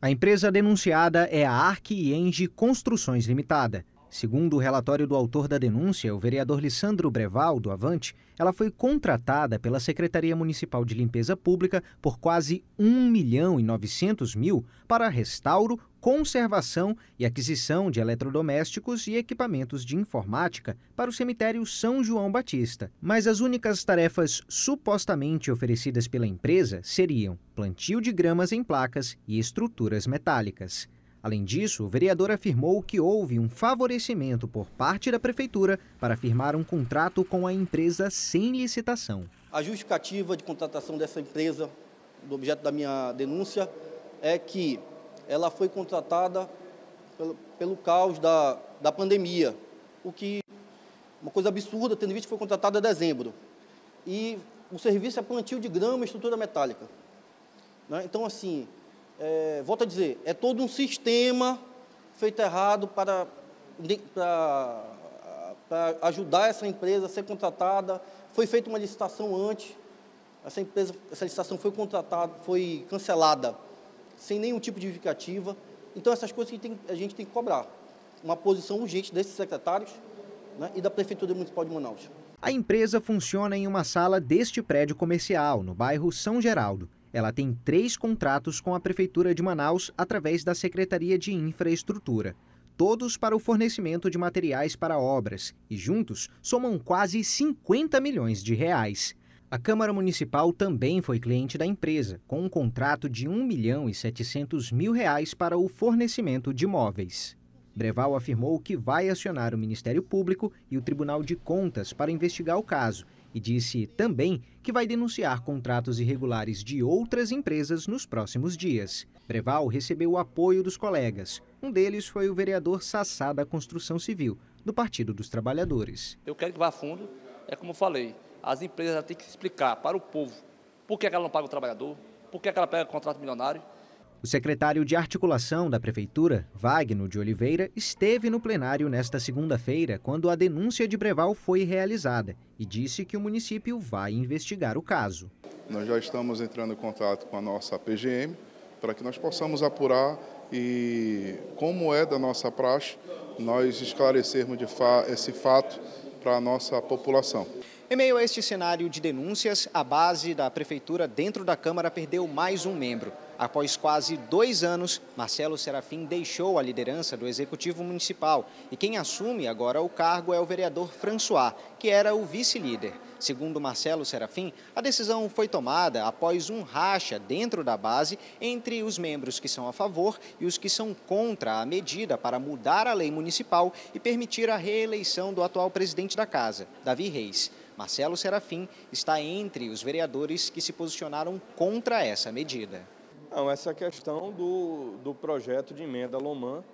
A empresa denunciada é a Arc Enge Construções Limitada. Segundo o relatório do autor da denúncia, o vereador Lissandro Breval, do Avante, ela foi contratada pela Secretaria Municipal de Limpeza Pública por quase 1 milhão e 900 mil para restauro, conservação e aquisição de eletrodomésticos e equipamentos de informática para o cemitério São João Batista. Mas as únicas tarefas supostamente oferecidas pela empresa seriam plantio de gramas em placas e estruturas metálicas. Além disso, o vereador afirmou que houve um favorecimento por parte da prefeitura para firmar um contrato com a empresa sem licitação. A justificativa de contratação dessa empresa, do objeto da minha denúncia, é que ela foi contratada pelo, pelo caos da, da pandemia, o que uma coisa absurda, tendo visto que foi contratada em dezembro. E o serviço é plantio de grama e estrutura metálica. Né? Então, assim, é, volto a dizer, é todo um sistema feito errado para, para, para ajudar essa empresa a ser contratada. Foi feita uma licitação antes, essa, empresa, essa licitação foi, contratada, foi cancelada sem nenhum tipo de justificativa. Então, essas coisas que tem, a gente tem que cobrar. Uma posição urgente desses secretários né, e da Prefeitura Municipal de Manaus. A empresa funciona em uma sala deste prédio comercial, no bairro São Geraldo. Ela tem três contratos com a Prefeitura de Manaus através da Secretaria de Infraestrutura. Todos para o fornecimento de materiais para obras e juntos somam quase 50 milhões de reais. A Câmara Municipal também foi cliente da empresa, com um contrato de 1 milhão e 700 mil reais para o fornecimento de móveis. Breval afirmou que vai acionar o Ministério Público e o Tribunal de Contas para investigar o caso e disse também que vai denunciar contratos irregulares de outras empresas nos próximos dias. Breval recebeu o apoio dos colegas. Um deles foi o vereador Sassá da Construção Civil, do Partido dos Trabalhadores. Eu quero que vá a fundo, é como falei, as empresas têm que explicar para o povo por que, é ela não paga o trabalhador, por é que, ela pega contrato milionário. O secretário de articulação da Prefeitura, Wagner de Oliveira, esteve no plenário nesta segunda-feira, quando a denúncia de Breval foi realizada, e disse que o município vai investigar o caso. Nós já estamos entrando em contato com a nossa PGM para que nós possamos apurar e, como é da nossa praxe, nós esclarecermos fa esse fato para a nossa população. Em meio a este cenário de denúncias, a base da prefeitura dentro da Câmara perdeu mais um membro. Após quase dois anos, Marcelo Serafim deixou a liderança do Executivo Municipal e quem assume agora o cargo é o vereador François, que era o vice-líder. Segundo Marcelo Serafim, a decisão foi tomada após um racha dentro da base entre os membros que são a favor e os que são contra a medida para mudar a lei municipal e permitir a reeleição do atual presidente da casa, Davi Reis. Marcelo Serafim está entre os vereadores que se posicionaram contra essa medida. Não, essa questão do, do projeto de emenda Lomã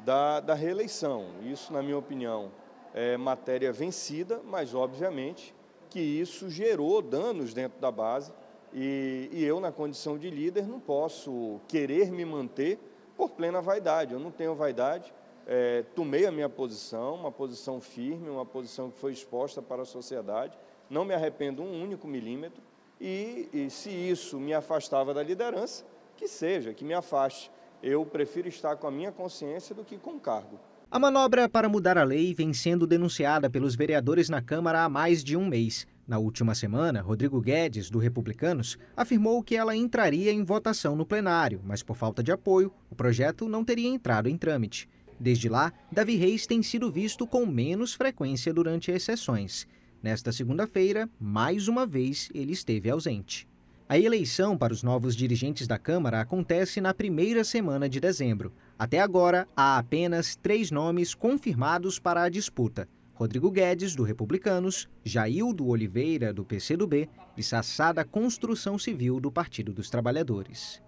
da, da reeleição. Isso, na minha opinião, é matéria vencida, mas obviamente que isso gerou danos dentro da base e, e, eu, na condição de líder, não posso querer me manter por plena vaidade. Eu não tenho vaidade, é, tomei a minha posição, uma posição firme, uma posição que foi exposta para a sociedade, não me arrependo um único milímetro, e, e se isso me afastava da liderança, que seja, que me afaste. Eu prefiro estar com a minha consciência do que com o cargo. A manobra para mudar a lei vem sendo denunciada pelos vereadores na Câmara há mais de um mês. Na última semana, Rodrigo Guedes, do Republicanos, afirmou que ela entraria em votação no plenário, mas por falta de apoio, o projeto não teria entrado em trâmite. Desde lá, Davi Reis tem sido visto com menos frequência durante as sessões. Nesta segunda-feira, mais uma vez, ele esteve ausente. A eleição para os novos dirigentes da Câmara acontece na primeira semana de dezembro. Até agora, há apenas três nomes confirmados para a disputa: Rodrigo Guedes, do Republicanos, Jaildo Oliveira, do PCdoB e Sassada Construção Civil, do Partido dos Trabalhadores.